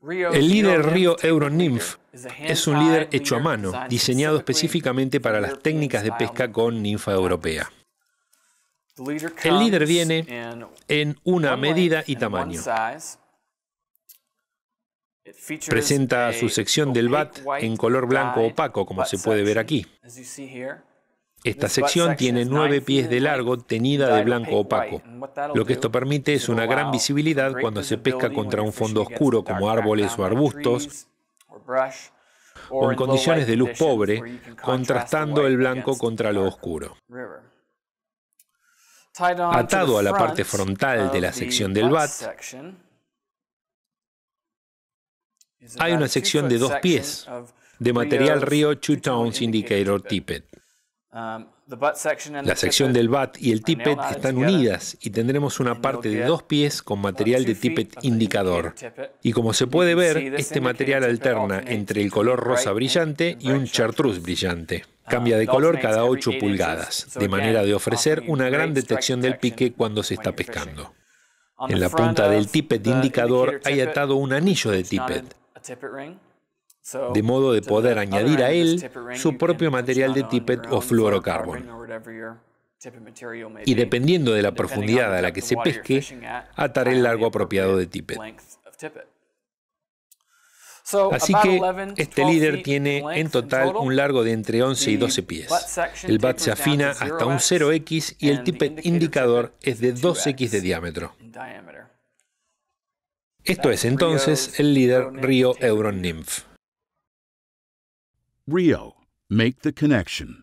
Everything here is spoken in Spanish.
El líder Río Euronymph es un líder hecho a mano, diseñado específicamente para las técnicas de pesca con ninfa europea. El líder viene en una medida y tamaño. Presenta su sección del bat en color blanco opaco, como se puede ver aquí. Esta sección tiene nueve pies de largo teñida de blanco opaco. Lo que esto permite es una gran visibilidad cuando se pesca contra un fondo oscuro como árboles o arbustos o en condiciones de luz pobre, contrastando el blanco contra lo oscuro. Atado a la parte frontal de la sección del bat, hay una sección de dos pies de material Rio Two Tones Indicator Tippet. Um, la sección del bat y el tippet están unidas y tendremos una parte de dos pies con material de tippet indicador. Y como se puede ver, este material alterna entre el color rosa brillante y un chartreuse brillante. Um, Cambia de color cada 8 pulgadas, de manera de ofrecer una gran detección del pique cuando se está pescando. En la punta del tippet indicador hay atado un anillo de tippet de modo de poder añadir a él su propio material de tippet o fluorocarbon. Y dependiendo de la profundidad a la que se pesque, atar el largo apropiado de tippet. Así que este líder tiene en total un largo de entre 11 y 12 pies. El bat se afina hasta un 0x y el tippet indicador es de 2x de diámetro. Esto es entonces el líder Río Euron Nymph. Rio. Make the connection.